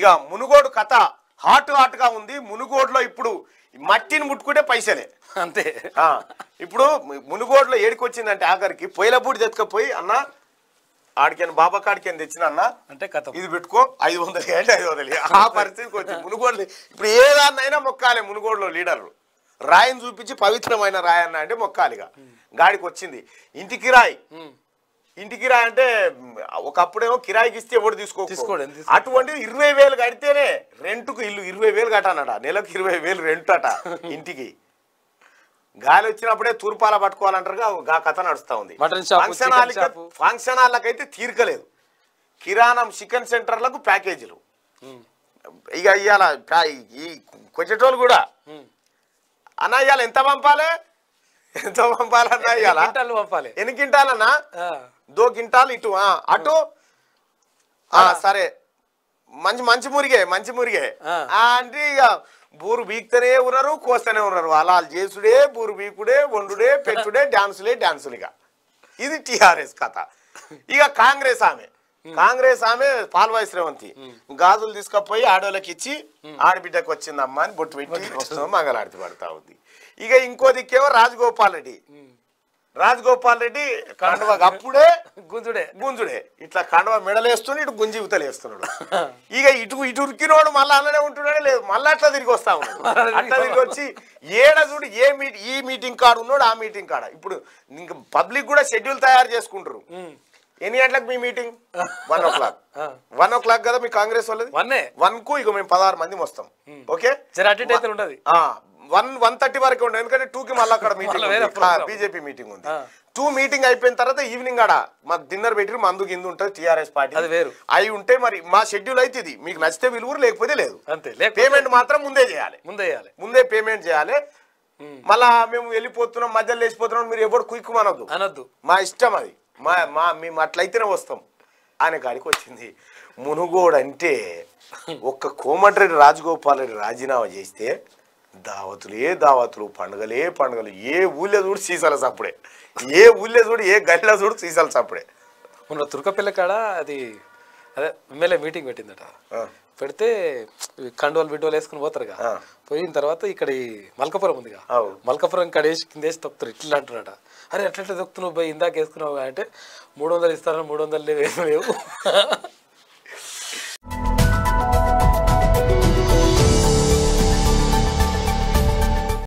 ఇక మునుగోడు కథ హాట్ గా ఉంది మునుగోడులో ఇప్పుడు మట్టిని ముట్టుకుంటే పైసలే అంతే ఇప్పుడు మునుగోడులో ఏడికొచ్చిందంటే ఆఖరికి పొయ్యిలపూడి తెచ్చుకపోయి అన్న ఆడికైనా బాబా కాడికైనా తెచ్చిన అన్న అంటే కథ ఇది పెట్టుకో ఐదు వందలు ఏంటి ఐదు వందలు ఆ పరిస్థితికి వచ్చి మునుగోడు ఇప్పుడు ఏదాన్నైనా మొక్కాలే మునుగోడులో లీడర్లు రాయిని చూపించి పవిత్రమైన రాయన్న అంటే మొక్కాలిగా గాడికి వచ్చింది ఇంటికి రాయి ఇంటికి రా అంటే ఒకప్పుడేమో కిరాయికి ఇస్తే ఎవరు తీసుకో తీసుకోండి అటువంటిది ఇరవై వేలు కడితేనే రెంట్కు ఇల్లు ఇరవై వేలు కట్టానట నెలకు ఇరవై వేలు రెంట్ అట ఇంటికి గాలి వచ్చినప్పుడే తూర్పాల పట్టుకోవాలంటారుగా గా కథ నడుస్తా ఉంది ఫంక్షన్ హాల్ ఫంక్షన్ తీర్కలేదు కిరాణం చికెన్ సెంటర్లకు ప్యాకేజీలు ఇక ఇవాళ ఈ కొచ్చేటోళ్ళు కూడా అన్న ఇవాళ ఎంత పంపాలి ఎంత పంపాలన్నా పంపాలి ఎన్ని గింటాలన్నా దో గింటాలు ఇటు అటు సరే మంచి మంచి మురిగే మంచి మురిగే అంటే ఇక బూరు బీక్తనే ఉన్నారు కోస్తనే ఉన్నారు అలా జేసుడే బూరు బీకుడే వండుడే పెట్టుడే డాన్సులే డాన్సులు ఇక ఇది టిఆర్ఎస్ కథ ఇక కాంగ్రెస్ ఆమె Hmm. కాంగ్రెస్ ఆమె పాల్వాయి శ్రవంతి hmm. గాజులు తీసుకపోయి ఆడోళ్ళకి ఇచ్చి hmm. ఆడబిడ్డకు వచ్చిందమ్మా అని బొట్టు పెట్టి వస్తుంది మంగళారతి పడతా ఉంది ఇక ఇంకో దిక్కేమో రాజగోపాల్ రెడ్డి రాజగోపాల్ రెడ్డి కండవ అప్పుడే గుంజుడే గుంజుడే ఇట్లా కండవ మెడలేస్తుని ఇటు గుంజి వేస్తున్నాడు ఇక ఇటు ఇటు ఉరికినోడు మళ్ళీ అలానే ఉంటున్నాడే లేదు మళ్ళీ అట్లా తిరిగి వస్తా ఉన్నాడు అట్లా తిరిగి వచ్చి ఏడ చూడు ఏ మీ ఈ మీటింగ్ కాడు ఉన్నాడు ఆ మీటింగ్ కాడ ఇప్పుడు ఇంకా పబ్లిక్ కూడా షెడ్యూల్ తయారు చేసుకుంటారు ఎన్ని గంటలకు మీ meeting one o'clock one o'clock కదా మీ కాంగ్రెస్ వాళ్ళది వన్ వన్ కు ఇక మేము పదహారు మంది వస్తాం ఓకే ఉండదు వన్ వన్ థర్టీ వరకు ఉండదు ఎందుకంటే టూ కి మళ్ళీ అక్కడ మీటింగ్ బీజేపీ మీటింగ్ ఉంది టూ మీటింగ్ అయిపోయిన తర్వాత ఈవినింగ్ ఆడ మా డిన్నర్ పెట్టి మందు కింద ఉంటుంది టీఆర్ఎస్ పార్టీ అవి ఉంటే మరి మా షెడ్యూల్ అయితే ఇది మీకు నచ్చితే విలువరు లేకపోతే లేదు అంతే పేమెంట్ మాత్రం ముందే చేయాలి ముందే చేయాలి ముందే పేమెంట్ చేయాలి మళ్ళా మేము వెళ్ళిపోతున్నాం మధ్యలో లేచిపోతున్నాం మీరు ఎవరు కుయ్యమనొద్దు అనొద్దు మా ఇష్టం అది మా మా మేము అట్లయితేనే వస్తాం ఆయన కాడికి వచ్చింది మునుగోడు అంటే ఒక్క కోమటిరెడ్డి రాజగోపాల్ రెడ్డి రాజీనామా చేస్తే దావతులు ఏ దావతులు పండుగలే పండుగలు ఏ ఊళ్ళో చూడు సీసాల చప్పుడే ఏ ఊళ్ళో చూడు ఏ గల్లీలో చూడు సీసాల చప్పుడే మన తుర్కపిల్ల కాడ అది అదే ఎమ్మెల్యే మీటింగ్ పెట్టిందట పెడితే కండోలు బిడ్డోలు వేసుకుని పోతారుగా పోయిన తర్వాత ఇక్కడ ఈ మల్కపురం ఉందిగా మల్కపురం కడేసి కిందేసి తొక్కుతారు ఇట్లా అంటున్నాడు అరే ఎట్లా తొక్కుతున్నావు పోయి ఇందాక వేసుకున్నావు అంటే మూడు వందలు ఇస్తాను మూడు వందలు లేవు